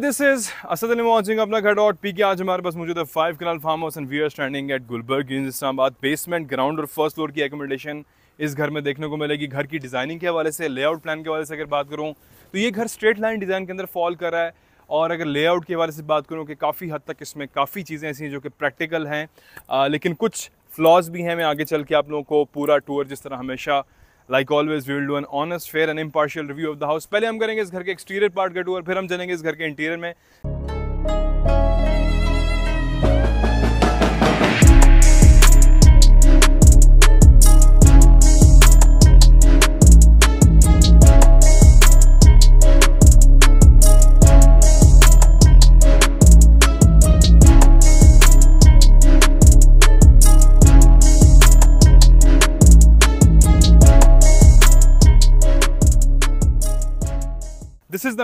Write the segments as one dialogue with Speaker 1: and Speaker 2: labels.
Speaker 1: this is Asad this अपना घर dot P के आज हमारे पास मौजूद है five kanal farm house and we are standing at Gulberg in Islamabad basement ground और फर्स्ट फ्लोर की एकोमोडेशन इस घर में देखने को मिलेगी घर की डिज़ाइनिंग के हवाले से लेआउट प्लान के हवाले से अगर बात करूँ तो ये घर स्ट्रेट लाइन डिज़ाइन के अंदर फॉल कर रहा है और अगर लेआउट के हवाले से बात करूँ कि काफ़ी हद तक इसमें काफ़ी चीज़ें ऐसी हैं जो कि प्रैक्टिकल हैं लेकिन कुछ फ्लॉज भी हैं मैं आगे चल के आप लोगों को पूरा टूर जिस तरह हमेशा like always we will do an honest fair and impartial review of the house पहले हम करेंगे इस घर के एक्सटीरियर पार्ट का टूर फिर हम चलेंगे इस घर के इंटीरियर में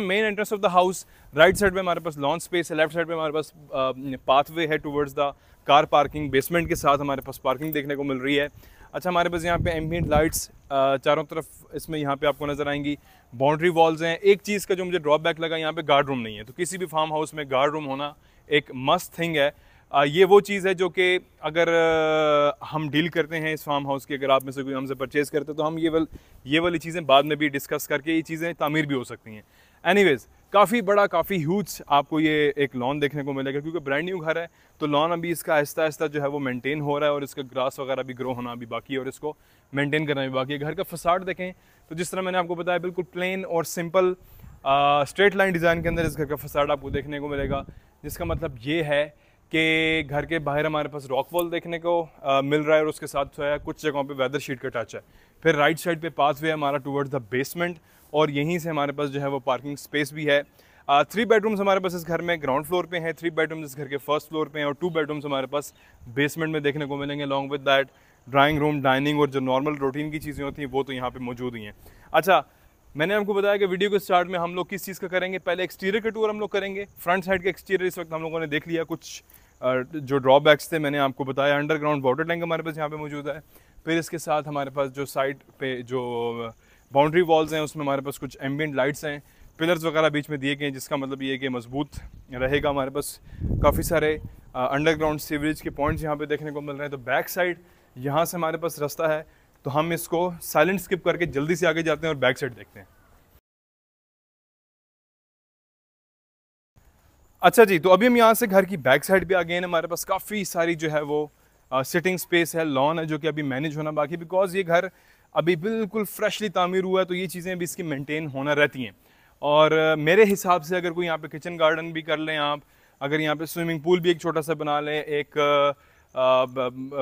Speaker 1: main entrance of the house right side में हमारे पास लॉन स्पेस है लेफ्ट साइड में हमारे पास पाथवे है towards the car parking basement के साथ हमारे पास पार्किंग देखने को मिल रही है अच्छा हमारे पास यहाँ पे एम्बियट लाइट्स चारों तरफ इसमें यहाँ पे आपको नज़र आएंगी बाउंड्री वॉल्स हैं एक चीज़ का जो मुझे ड्रॉबैक लगा यहाँ पे गार्ड रूम नहीं है तो किसी भी फार्म हाउस में गार्ड रूम होना एक मस्त थिंग है आ, ये वो चीज़ है जो कि अगर हम डील करते हैं इस फार्म हाउस की अगर आप में से कोई हमसे परचेज़ करते हैं तो हम ये वाल ये वाली चीज़ें बाद में भी डिस्कस करके ये चीज़ें तामीर भी हो सकती हैं एनीवेज़ काफ़ी बड़ा काफ़ी ह्यूज आपको ये एक लॉन देखने को मिलेगा क्योंकि ब्रांड न्यू घर है तो लॉन अभी इसका आहिस्ता आहिस्ता जो है वो मेंटेन हो रहा है और इसका ग्रास वगैरह भी ग्रो होना भी बाकी है और इसको मेंटेन करना भी बाकी है घर का फसाड देखें तो जिस तरह मैंने आपको बताया बिल्कुल प्लेन और सिंपल स्ट्रेट लाइन डिज़ाइन के अंदर इस घर का फसाड आपको देखने को मिलेगा जिसका मतलब ये है कि घर के बाहर हमारे पास रॉक वॉल देखने को आ, मिल रहा है और उसके साथ जो है कुछ जगहों पर वेदर शीट का टच है फिर राइट साइड पर पाथवे है हमारा टूवर्ड्स द बेसमेंट और यहीं से हमारे पास जो है वो पार्किंग स्पेस भी है थ्री बेडरूम्स हमारे पास इस घर में ग्राउंड फ्लोर पे हैं थ्री बेडरूम्स इस घर के फर्स्ट फ्लोर पे हैं और टू बेडरूम्स हमारे पास बेसमेंट में देखने को मिलेंगे along with that drawing room dining और जो नॉर्मल रूटीन की चीज़ें होती हैं वो तो यहाँ पर मौजूद ही हैं अच्छा मैंने आपको बताया कि वीडियो के स्टार्ट में हम लोग किस चीज़ का करेंगे पहले एक्सटीरियर का टूर हम लोग करेंगे फ्रंट साइड के एक्सटीरियर इस वक्त हम लोगों ने देख लिया कुछ जो ड्रॉबैक्स थे मैंने आपको बताया अंडरग्राउंड वाटर टैंक हमारे पास यहाँ पे मौजूद है फिर इसके साथ हमारे पास जो साइड पे जो बाउंड्री वॉल्स हैं उसमें हमारे पास कुछ एम्बियट लाइट्स हैं पिलर्स वगैरह बीच में दिए गए हैं जिसका मतलब ये कि मजबूत रहेगा हमारे पास काफ़ी सारे अंडरग्राउंड सीवरेज के पॉइंट्स यहाँ पे देखने को मिल रहे हैं तो बैक साइड यहाँ से हमारे पास रास्ता है तो हम इसको साइलेंट स्किप करके जल्दी से आगे जाते हैं और बैक साइड देखते हैं अच्छा जी तो अभी हम यहाँ से घर की बैक साइड भी आ गए हैं हमारे पास काफ़ी सारी जो है वो सिटिंग स्पेस है लॉन है जो कि अभी मैनेज होना बाकी बिकॉज ये घर अभी बिल्कुल फ्रेशली तामीर हुआ है तो ये चीज़ें भी इसकी मेंटेन होना रहती हैं और मेरे हिसाब से अगर कोई यहाँ पे किचन गार्डन भी कर लें आप अगर यहाँ पे स्विमिंग पूल भी एक छोटा सा बना लें एक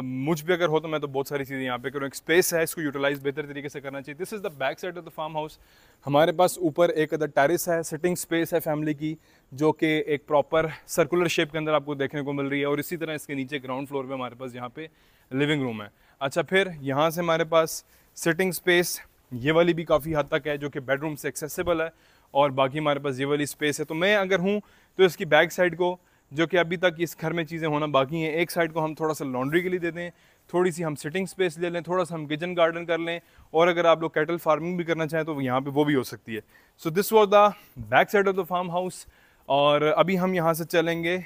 Speaker 1: मुझ भी अगर हो तो मैं तो बहुत सारी चीज़ें यहाँ पे करूँ एक स्पेस है इसको यूटिलाइज बेहतर तरीके से करना चाहिए this is the back side of the farm house हमारे पास ऊपर एक अदर टेरिस है सिटिंग स्पेस है फैमिली की जो कि एक प्रॉपर सर्कुलर शेप के अंदर आपको देखने को मिल रही है और इसी तरह इसके नीचे ग्राउंड फ्लोर पर हमारे पास यहाँ पे लिविंग रूम है अच्छा फिर यहाँ से हमारे पास सिटिंग स्पेस ये वाली भी काफ़ी हद तक है जो कि बेडरूम से एक्सेसिबल है और बाकी हमारे पास ये वाली स्पेस है तो मैं अगर हूँ तो इसकी बैक साइड को जो कि अभी तक इस घर में चीज़ें होना बाकी हैं एक साइड को हम थोड़ा सा लॉन्ड्री के लिए देते हैं थोड़ी सी हम सिटिंग स्पेस ले लें थोड़ा सा हम किचन गार्डन कर लें और अगर आप लोग कैटल फार्मिंग भी करना चाहें तो यहाँ पे वो भी हो सकती है so this was the back side of the farm house और अभी हम यहाँ से चलेंगे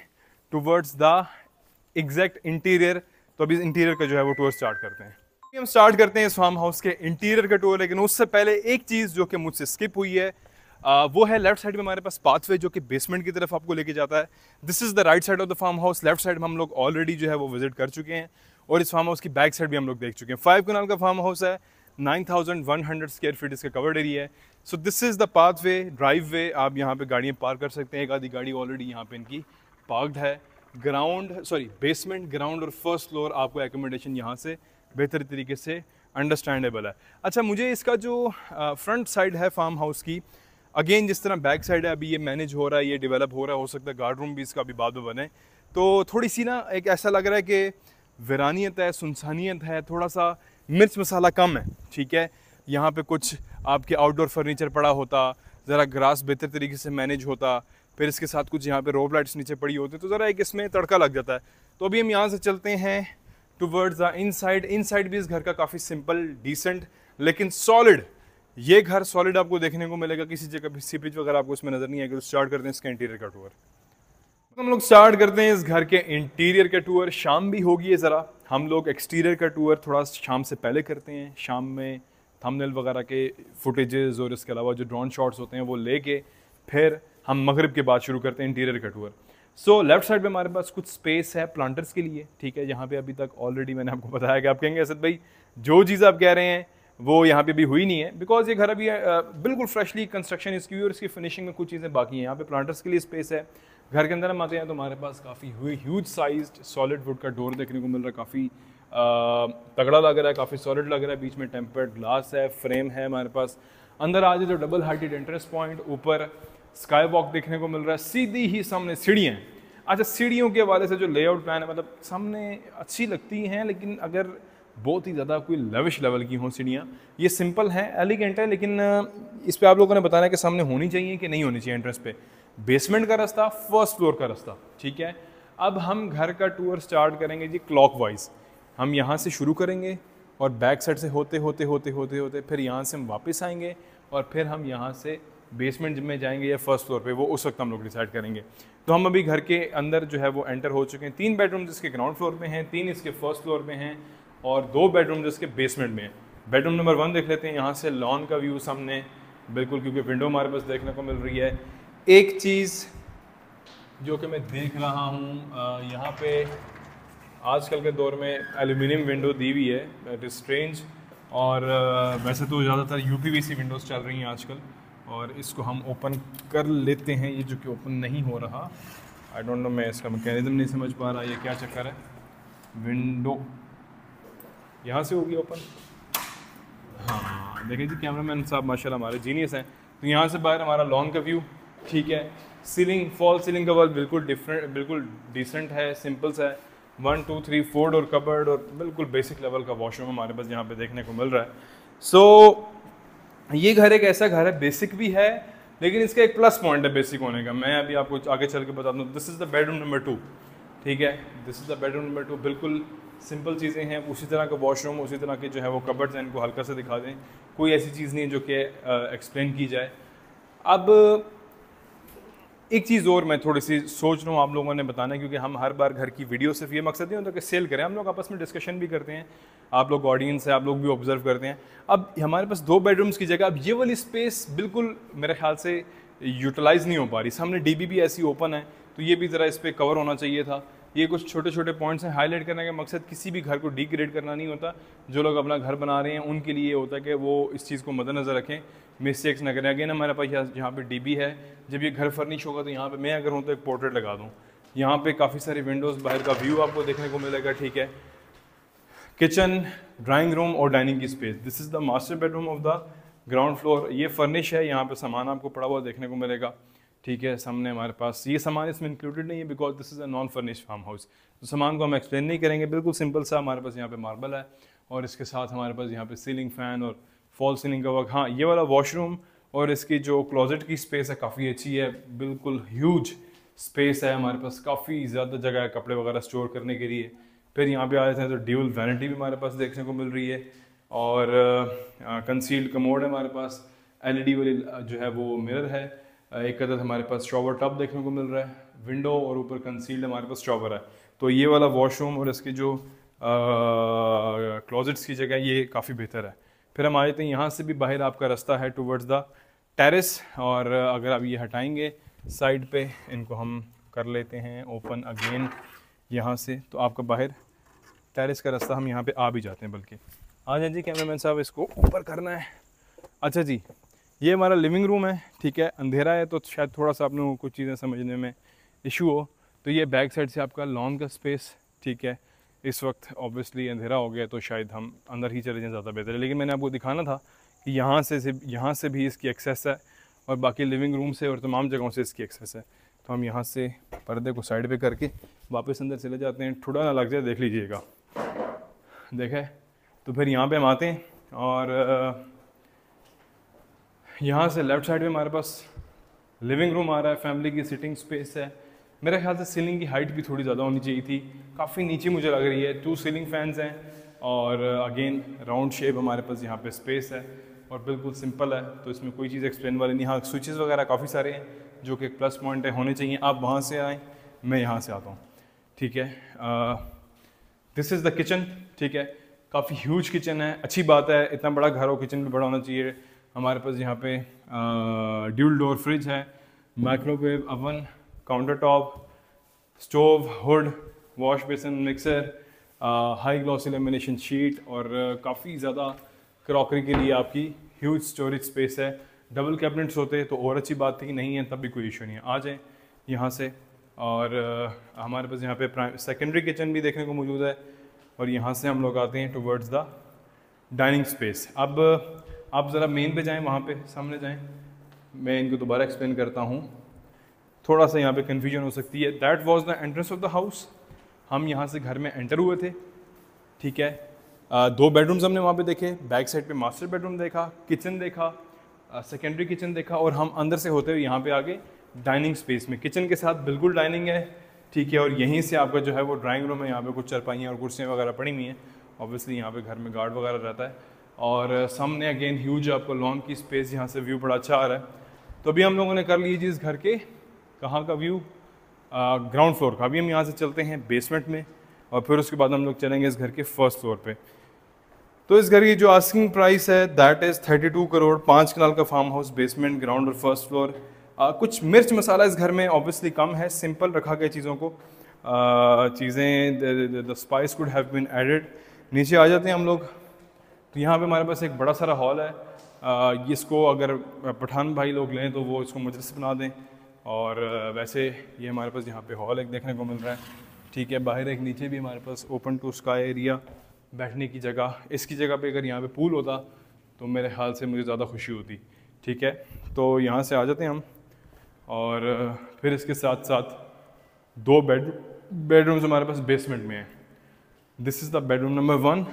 Speaker 1: टूवर्ड्स द एग्जैक्ट इंटीरियर तो अभी इंटीरियर का जो है वो टूर स्टार्ट करते हैं हम स्टार्ट करते हैं इस फार्म हाउस के इंटीरियर का टूर लेकिन उससे पहले एक चीज़ जो कि मुझसे स्किप हुई है आ, वो है लेफ्ट साइड में हमारे पास पाथवे जो कि बेसमेंट की तरफ आपको लेके जाता है this is the right side of the farm house left side में हम लोग ऑलरेडी जो है वो विजिट कर चुके हैं और इस फार्म हाउस की बैक साइड भी हम लोग देख चुके हैं फाइव कनाल का फार्म हाउस है nine thousand one hundred square feet इसका कवर्ड एरिया है so this is the pathway driveway आप यहाँ पर गाड़ियाँ पार्क कर सकते हैं एक आधी गाड़ी ऑलरेडी यहाँ पर इनकी पार्कड है ग्राउंड सॉरी बेसमेंट ग्राउंड और फर्स्ट फ्लोर आपको एकोमोडेशन यहाँ से बेहतर तरीके से अंडरस्टैंडेबल है अच्छा मुझे इसका जो फ्रंट साइड है फार्म हाउस की अगेन जिस तरह बैक साइड है अभी ये मैनेज हो रहा है ये डेवलप हो रहा है हो सकता है गार्ड रूम भी इसका अभी बाद में बने तो थोड़ी सी ना एक ऐसा लग रहा है कि वरानियत है सुनसानियत है थोड़ा सा मिर्च मसाला कम है ठीक है यहाँ पे कुछ आपके आउटडोर फर्नीचर पड़ा होता ज़रा ग्रास बेहतर तरीके से मैनेज होता फिर इसके साथ कुछ यहाँ पे रोब लाइट्स नीचे पड़ी होती तो ज़रा एक इसमें तड़का लग जाता है तो अभी हम यहाँ से चलते हैं टुवर्ड्स द इनसाइड इनसाइड भी इस घर का काफ़ी सिंपल डिसेंट लेकिन सॉलिड ये घर सॉलिड आपको देखने को मिलेगा किसी जगह भी सीपेज वगैरह आपको इसमें नज़र नहीं आएगा तो स्टार्ट करते हैं इसके इंटीरियर का टूर तो हम लोग स्टार्ट करते हैं इस घर के इंटीरियर का टूर शाम भी होगी है ज़रा हम लोग एक्सटीरियर का टूर थोड़ा शाम से पहले करते हैं शाम में थंबनेल वगैरह के फुटेजेस और इसके अलावा जो ड्रोन शॉट्स होते हैं वो लेके फिर हम मगरब के बाद शुरू करते हैं इंटीरियर का टूर सो लेफ्ट साइड पे हमारे पास कुछ स्पेस है प्लांटर्स के लिए ठीक है यहाँ पे अभी तक ऑलरेडी मैंने आपको बताया कि आप कहेंगे असद भाई जो चीज़ आप कह रहे हैं वो यहाँ पे अभी हुई नहीं है बिकॉज ये घर अभी बिल्कुल फ्रेशली कंस्ट्रक्शन इसकी हुई और इसकी फिनिशिंग में कुछ चीज़ें बाकी हैं यहाँ पे प्लांटर्स के लिए स्पेस है घर के अंदर हम आते हैं तो हमारे पास काफ़ी हुई ह्यूज साइज सॉलिड वुड का डोर देखने को मिल रहा है काफ़ी तगड़ा लग रहा है काफ़ी सॉलिड लग रहा है बीच में टेम्पर्ड ग्लास है फ्रेम है हमारे पास अंदर आ जाए तो डबल हाइटेड एंट्रेंस पॉइंट ऊपर स्काई वॉक देखने को मिल रहा है सीधी ही सामने सीढ़ियाँ अच्छा सीढ़ियों के हवाले से जो लेआउट प्लान है मतलब सामने अच्छी लगती हैं लेकिन अगर बहुत ही ज़्यादा कोई लविश लेवल की हों सीढ़ियाँ ये सिंपल हैं एलिगेंट है लेकिन इस पर आप लोगों ने बताना कि सामने होनी चाहिए कि नहीं होनी चाहिए एंट्रेंस पे बेसमेंट का रास्ता फर्स्ट फ्लोर का रास्ता ठीक है अब हम घर का टूर स्टार्ट करेंगे जी क्लॉक वाइज हम यहाँ से शुरू करेंगे और बैक साइड से होते होते होते होते होते फिर यहाँ से हम वापस आएंगे और फिर हम यहाँ से बेसमेंट में जाएंगे या फर्स्ट फ्लोर पे वो उस वक्त हम लोग डिसाइड करेंगे तो हम अभी घर के अंदर जो है वो एंटर हो चुके हैं तीन बेडरूम जिसके ग्राउंड फ्लोर में हैं तीन इसके फर्स्ट फ्लोर में हैं और दो बेडरूम इसके बेसमेंट में हैं बेडरूम नंबर वन देख लेते हैं यहाँ से लॉन का व्यू सामने बिल्कुल क्योंकि विंडो हमारे पास देखने को मिल रही है एक चीज़ जो कि मैं देख रहा हूँ यहाँ पे आजकल के दौर में एल्यूमिनियम विंडो दी हुई है स्ट्रेंज और वैसे तो ज़्यादातर यू विंडोज़ चल रही हैं आजकल और इसको हम ओपन कर लेते हैं ये जो कि ओपन नहीं हो रहा आई डोंट नो मैं इसका मैकेनिज़्म नहीं समझ पा रहा ये क्या चक्कर है विंडो यहाँ से होगी ओपन हाँ देखिए जी कैमरा मैन साहब माशाल्लाह हमारे जीनियस हैं तो यहाँ से बाहर हमारा लॉन्ग का व्यू ठीक है सीलिंग फॉल सीलिंग का वॉल बिल्कुल डिफरेंट बिल्कुल डिसेंट है सिंपल सा है वन टू थ्री फोर्ड और कबर्ड और बिल्कुल बेसिक लेवल का वॉशरूम हमारे पास यहाँ पे देखने को मिल रहा है सो so, ये घर एक ऐसा घर है बेसिक भी है लेकिन इसका एक प्लस पॉइंट है बेसिक होने का मैं अभी आपको आगे चल के बता दूँ this is the bedroom number two ठीक है this is the bedroom number two बिल्कुल सिंपल चीज़ें हैं उसी तरह का वॉशरूम उसी तरह के जो है वो कबर्ड्स हैं इनको हल्का से दिखा दें कोई ऐसी चीज़ नहीं जो कि एक्सप्लेन की जाए अब एक चीज़ और मैं थोड़ी सी सोच रहा हूँ आप लोगों ने बताना क्योंकि हम हर बार घर की वीडियो सिर्फ ये मकसद नहीं होता कि सेल करें हम लोग आपस में डिस्कशन भी करते हैं आप लोग ऑडियंस है आप लोग भी ऑब्जर्व करते हैं अब हमारे पास दो बेडरूम्स की जगह अब ये वाली स्पेस बिल्कुल मेरे ख्याल से यूटिलाइज़ नहीं हो पा रही सामने डी बी भी ऐसी ओपन है तो ये भी ज़रा इस पर कवर होना चाहिए था ये कुछ छोटे छोटे पॉइंट्स हैं हाईलाइट करने का मकसद किसी भी घर को डिग्रेड करना नहीं होता जो लोग अपना घर बना रहे हैं उनके लिए होता है कि वो इस चीज़ को मद्देनजर रखें मिस्टेक्स ना करें अगेन हमारे पास यहाँ पे डीबी है जब ये घर फर्निश होगा तो यहाँ पे मैं अगर हूँ तो एक पोर्ट्रेट लगा दूँ यहाँ पे काफ़ी सारे विंडोज़ बाहर का व्यू आपको देखने को मिलेगा ठीक है किचन ड्राइंग रूम और डाइनिंग की space this is the master bedroom of the ground floor ये फर्निश है यहाँ पे सामान आपको पड़ा हुआ देखने को मिलेगा ठीक है सामने हमारे पास ये सामान इसमें इंक्लूडेड नहीं है because this is a non furnish farm house तो सामान को हम एक्सप्लेन नहीं करेंगे बिल्कुल सिंपल सा हमारे पास यहाँ पे मार्बल है और इसके साथ हमारे पास यहाँ पे सीलिंग फैन और फॉल सीलिंग का वर्क हाँ ये वाला वॉशरूम और इसकी जो क्लोजेट की स्पेस है काफ़ी अच्छी है बिल्कुल ह्यूज स्पेस है हमारे पास काफ़ी ज़्यादा जगह है कपड़े वगैरह स्टोर करने के लिए फिर यहाँ पे आ जाते हैं तो ड्यूल वैनिटी भी हमारे पास देखने को मिल रही है और कंसील्ड कमोड है हमारे पास एलईडी वाली जो है वो मिरर है एक अदद हमारे पास शॉवर टब देखने को मिल रहा है विंडो और ऊपर कंसील्ड हमारे पास शॉवर है तो ये वाला वॉशरूम और इसके जो क्लोजेट्स की जगह ये काफ़ी बेहतर है फिर हम आ जाते हैं यहाँ से भी बाहर आपका रास्ता है टूवर्ड्स द टेरिस और अगर आप ये हटाएंगे साइड पे इनको हम कर लेते हैं ओपन अगेन यहाँ से तो आपका बाहर टेरिस का रास्ता हम यहाँ पे आ भी जाते हैं बल्कि आ जाए जी कैमरा मैन साहब इसको ऊपर करना है अच्छा जी ये हमारा लिविंग रूम है ठीक है अंधेरा है तो शायद थोड़ा सा आप लोगों को चीज़ें समझने में इशू हो तो ये बैक साइड से आपका लॉन का स्पेस ठीक है इस वक्त ऑब्वियसली अंधेरा हो गया तो शायद हम अंदर ही चले जाएँ ज़्यादा बेहतर है लेकिन मैंने आपको दिखाना था कि यहाँ से यहाँ से भी इसकी एक्सेस है और बाकी लिविंग रूम से और तमाम जगहों से इसकी एक्सेस है तो हम यहाँ से पर्दे को साइड पे करके वापस अंदर चले जाते हैं ठुडा ना लग जाए देख लीजिएगा देखें तो फिर यहाँ पे हम आते हैं और यहाँ से लेफ्ट साइड में हमारे पास लिविंग रूम आ रहा है फैमिली की सिटिंग स्पेस है मेरे ख्याल से सीलिंग की हाइट भी थोड़ी ज़्यादा होनी चाहिए थी काफ़ी नीचे मुझे लग रही है टू सीलिंग फैंस हैं और अगेन राउंड शेप हमारे पास यहाँ पे स्पेस है और बिल्कुल सिंपल है तो इसमें कोई चीज़ एक्सप्लेन वाली नहीं हाँ स्विचेस वगैरह काफ़ी सारे हैं जो कि एक प्लस पॉइंट है होने चाहिए आप वहाँ से आएँ मैं यहाँ से आता हूँ ठीक है दिस इज़ द किचन ठीक है काफ़ी ह्यूज किचन है अच्छी बात है इतना बड़ा घर हो किचन भी बड़ा होना चाहिए हमारे पास यहाँ पे ड्यूल डोर फ्रिज है microwave oven counter top stove hood wash basin mixer high gloss lamination sheet और काफ़ी ज़्यादा क्रॉकरी के लिए आपकी ह्यूज स्टोरेज स्पेस है डबल कैबिनेट्स होते तो और अच्छी बात थी नहीं है तब भी कोई इशू नहीं है आ जाएँ यहाँ से और आ, हमारे पास यहाँ पे सेकेंडरी किचन भी देखने को मौजूद है और यहाँ से हम लोग आते हैं टूवर्ड्स द डाइनिंग स्पेस अब आप ज़रा मेन पे जाएं वहाँ पे सामने जाएं मैं इनको दोबारा एक्सप्लेन करता हूँ थोड़ा सा यहाँ पे कन्फ्यूजन हो सकती है that was the entrance of the house हम यहाँ से घर में एंटर हुए थे ठीक है आ, दो बेडरूम्स हमने वहाँ पे देखे बैक साइड पे मास्टर बेडरूम देखा किचन देखा सेकेंडरी किचन देखा और हम अंदर से होते हुए यहाँ पे आगे डाइनिंग स्पेस में किचन के साथ बिल्कुल डाइनिंग है ठीक है और यहीं से आपका जो है वो ड्राइंग रूम है यहाँ पे कुछ चरपाइयाँ और कुर्सियाँ वगैरह पड़ी हुई हैं ऑब्वियसली यहाँ पे घर में गार्ड वगैरह रहता है और सामने अगेन ह्यूज आपको लॉन की स्पेस यहाँ से व्यू बड़ा अच्छा आ रहा है तो अभी हम लोगों ने कर लीजिए इस घर के कहाँ का व्यू ग्राउंड फ्लोर का अभी हम यहाँ से चलते हैं बेसमेंट में और फिर उसके बाद हम लोग चलेंगे इस घर के फर्स्ट फ्लोर पे तो इस घर की जो आस्किंग प्राइस है that is thirty two crore पाँच कनाल का फार्म हाउस बेसमेंट ग्राउंड और फर्स्ट फ्लोर आ, कुछ मिर्च मसाला इस घर में ऑब्वियसली कम है सिंपल रखा गया चीज़ों को चीज़ें the spice could have been added नीचे आ जाते हैं हम लोग तो यहाँ पे हमारे पास एक बड़ा सारा हॉल है इसको अगर पठान भाई लोग लें तो वो इसको मजलिस बना दें और वैसे ये हमारे पास यहाँ पे हॉल एक देखने को मिल रहा है ठीक है बाहर एक नीचे भी हमारे पास ओपन टू स्काई एरिया बैठने की जगह इसकी जगह पे अगर यहाँ पे पूल होता तो मेरे ख्याल से मुझे ज़्यादा खुशी होती ठीक है तो यहाँ से आ जाते हैं हम और फिर इसके साथ साथ दो बेड बेडरूम्स हमारे पास बेसमेंट में हैं this is the bedroom number one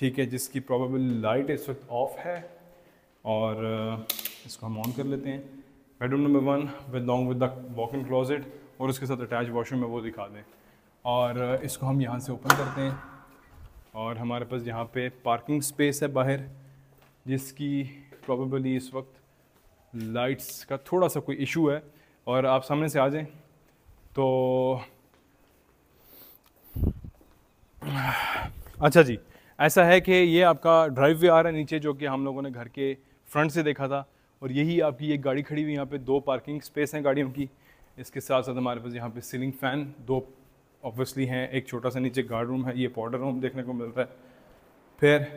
Speaker 1: ठीक है जिसकी प्रॉबेबल लाइट इस वक्त ऑफ है और इसको हम ऑन कर लेते हैं bedroom number one with long with the walk in closet और उसके साथ अटैच वॉशरूम है वो दिखा दें और इसको हम यहाँ से ओपन करते हैं और हमारे पास यहाँ पे पार्किंग स्पेस है बाहर जिसकी प्रॉबेबली इस वक्त लाइट्स का थोड़ा सा कोई इशू है और आप सामने से आ जाएं तो अच्छा जी ऐसा है कि ये आपका ड्राइव वे आ रहा है नीचे जो कि हम लोगों ने घर के फ्रंट से देखा था और यही आपकी एक गाड़ी खड़ी हुई यहाँ पे दो पार्किंग स्पेस हैं गाड़ियों की इसके साथ साथ हमारे पास यहाँ पे सीलिंग फ़ैन दो ऑब्वियसली हैं एक छोटा सा नीचे गार्ड रूम है ये पाउडर रूम देखने को मिल रहा है फिर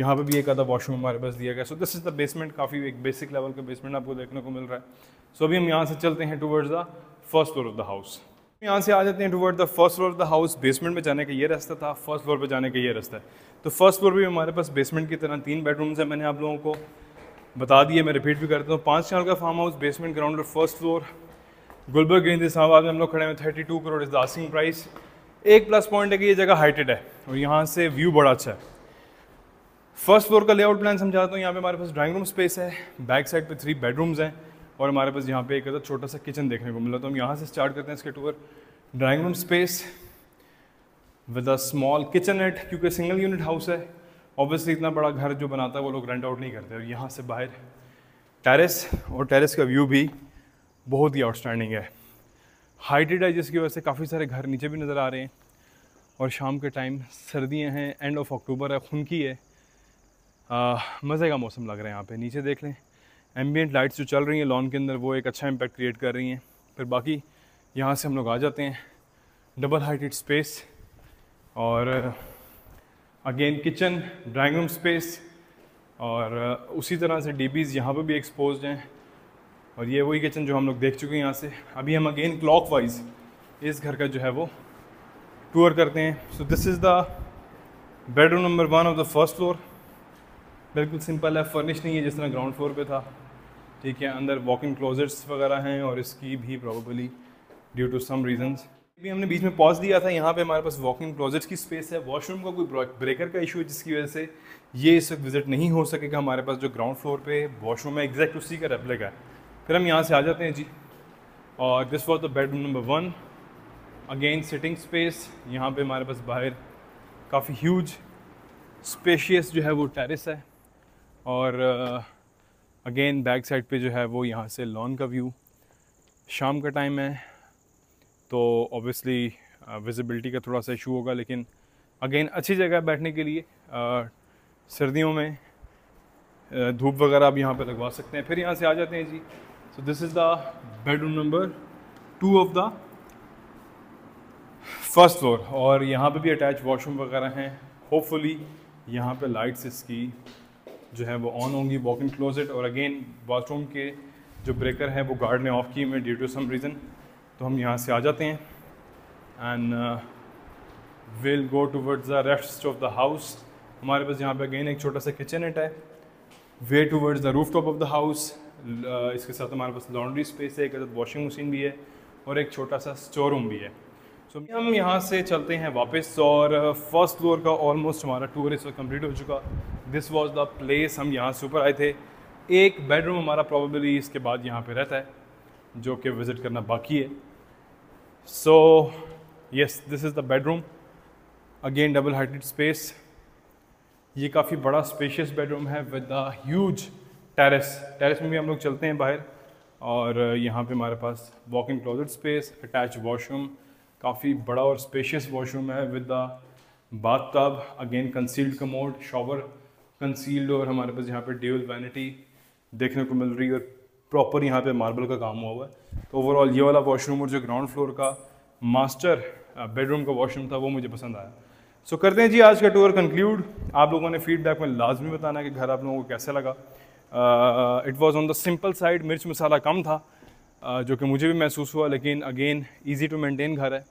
Speaker 1: यहाँ पे भी एक आधा वॉशरूम हमारे पास दिया गया so this is the basement काफ़ी एक बेसिक लेवल का बेसमेंट आपको देखने को मिल रहा है सो so, अभी हम यहाँ से चलते हैं towards the first floor of the house यहाँ से आ जाते हैं toward the first floor of the house basement में जाने का ये रास्ता था फर्स्ट फ्लोर पर जाने का ये रास्ता है तो फर्स्ट फ्लोर भी हमारे पास बेसमेंट की तरह तीन बेडरूम्स हैं मैंने आप लोगों को बता दिए मैं रिपीट भी करता हूँ पाँच साल का फार्म हाउस बेसमेंट ग्राउंड और फर्स्ट फ्लोर गुलबर्ग ग्रीन में हम लोग खड़े हैं thirty two crore is the asking price एक प्लस पॉइंट है कि ये जगह हाइटेड है और यहाँ से व्यू बड़ा अच्छा है फर्स्ट फ्लोर का लेआउट प्लान समझाता हूँ यहाँ पे हमारे पास ड्राइंग रूम स्पेस है बैक साइड पे थ्री बेडरूम्स हैं और हमारे पास यहाँ पे एक छोटा सा किचन देखने को मिला तो हम यहाँ से स्टार्ट करते हैं इसके tour drawing room space with a small kitchenette क्योंकि सिंगल यूनिट हाउस है ऑब्वियसली इतना बड़ा घर जो बनाता है वो लोग रेंट आउट नहीं करते और यहाँ से बाहर टेरेस और टेरेस का व्यू भी बहुत ही आउटस्टैंडिंग है हाइटेड है जिसकी वजह से काफ़ी सारे घर नीचे भी नज़र आ रहे हैं और शाम के टाइम सर्दियाँ हैं एंड ऑफ अक्टूबर है खुनकी है मज़े का मौसम लग रहा है यहाँ पे नीचे देख लें एम्बियट लाइट्स जो चल रही हैं लॉन के अंदर वो एक अच्छा इम्पैक्ट क्रिएट कर रही हैं फिर बाकी यहाँ से हम लोग आ जाते हैं डबल हाइटेड स्पेस और again kitchen drawing room space और uh, उसी तरह से डी बीज़ यहाँ पर भी एक्सपोज हैं और ये वही किचन जो हम लोग देख चुके हैं यहाँ से अभी हम अगेन क्लॉक वाइज इस घर का जो है वो टूर करते हैं so this is the bedroom number one of the first floor बिल्कुल सिंपल है फर्निश नहीं है जिस तरह ग्राउंड फ्लोर पे था ठीक है अंदर वॉक इन वगैरह हैं और इसकी भी probably due to some reasons भी हमने बीच में पॉज दिया था यहाँ पे हमारे पास वॉक इन क्लोजेट्स की स्पेस है वॉशरूम का कोई ब्रेकर का इशू है जिसकी वजह से ये इस वक्त विजिट नहीं हो सकेगा हमारे पास जो ग्राउंड फ्लोर पे वॉशरूम है एग्जैक्ट उसी का रेप्लिका है फिर हम यहाँ से आ जाते हैं जी और this was the bedroom number one again sitting space यहाँ पे हमारे पास बाहर काफ़ी ह्यूज स्पेशियस जो है वो टेरिस है और अगेन बैक साइड पे जो है वो यहाँ से लॉन का व्यू शाम का टाइम है तो ऑब्वियसली विजिबिलिटी uh, का थोड़ा सा इशू होगा लेकिन अगेन अच्छी जगह है बैठने के लिए uh, सर्दियों में uh, धूप वगैरह आप यहाँ पे लगवा सकते हैं फिर यहाँ से आ जाते हैं जी so this is the bedroom number two of the first floor और यहाँ पे भी अटैच वॉशरूम वगैरह हैं होपफुली यहाँ पे लाइट्स इसकी जो है वो ऑन होंगी वॉक इन इट और अगेन बाथरूम के जो ब्रेकर है वो गार्ड ने ऑफ की मैं ड्यू टू सम रीज़न तो हम यहाँ से आ जाते हैं and will go towards the rest of the house हमारे पास यहाँ पे अगेन एक छोटा सा किचन एट है way towards the roof top of the house इसके साथ हमारे पास लॉन्ड्री स्पेस है एक अदर वॉशिंग मशीन भी है और एक छोटा सा स्टोर रूम भी है सो so, हम यहाँ से चलते हैं वापस और फर्स्ट uh, फ्लोर का ऑलमोस्ट हमारा टूर इस वक्त कम्प्लीट हो चुका दिस वॉज द प्लेस हम यहाँ से ऊपर आए थे एक बेडरूम हमारा प्रॉबली इसके बाद यहाँ पे रहता है जो कि विज़िट करना बाकी है so yes this is the bedroom again double heighted space ये काफ़ी बड़ा स्पेशियस बेडरूम है with a huge terrace terrace में भी हम लोग चलते हैं बाहर और यहाँ पे हमारे पास walk in space attach washroom काफ़ी बड़ा और स्पेशियस वॉशरूम है with the bath tub again concealed commode shower concealed और हमारे पास यहाँ पे ड्यूल वैनिटी देखने को मिल रही है और प्रॉपर यहाँ पे मार्बल का काम हुआ हुआ है तो ओवरऑल ये वाला वॉशरूम और जो ग्राउंड फ्लोर का मास्टर बेडरूम uh, का वॉशरूम था वो मुझे पसंद आया सो so, करते हैं जी आज का टूर कंक्लूड आप लोगों ने फीडबैक में लाजमी बताना कि घर आप लोगों को कैसा लगा it was on the simple side मिर्च मसाला कम था uh, जो कि मुझे भी महसूस हुआ लेकिन अगेन ईजी टू मेनटेन घर है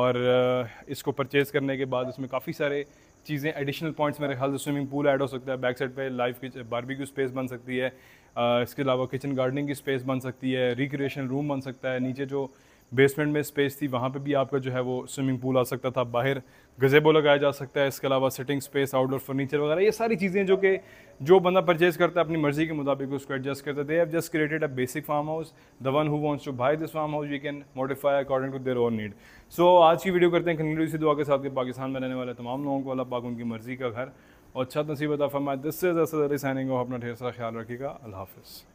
Speaker 1: और uh, इसको परचेज़ करने के बाद उसमें काफ़ी सारे चीज़ें एडिशनल पॉइंट्स मेरे ख्याल से स्विमिंग पूल ऐड हो सकता है बैक साइड पे लाइव बारबी की स्पेस बन सकती है इसके अलावा किचन गार्डनिंग की स्पेस बन सकती है रिक्रिएशन रूम बन सकता है नीचे जो बेसमेंट में स्पेस थी वहाँ पे भी आपका जो है वो स्विमिंग पूल आ सकता था बाहर गजेबो लगाया जा सकता है इसके अलावा सिटिंग स्पेस आउटडोर फर्नीचर वगैरह ये सारी चीज़ें जो कि जो बंदा परचेज करता है अपनी मर्जी के मुताबिक उसको एडजस्ट करता है they have just created a basic farm house the one who wants to buy this farm house you can modify according to their own need so आज की वीडियो करते हैं कंक्लूड इसी दुआ के साथ पाकिस्तान में रहने वाले तमाम लोगों को अल्लाह पाक उनकी मर्जी का घर और अच्छा नसीबत फरमाए दिस से ज़्यादा साइनिंग हो अपना ढेर सारा ख्याल रखेगा अल्लाह हाफिज़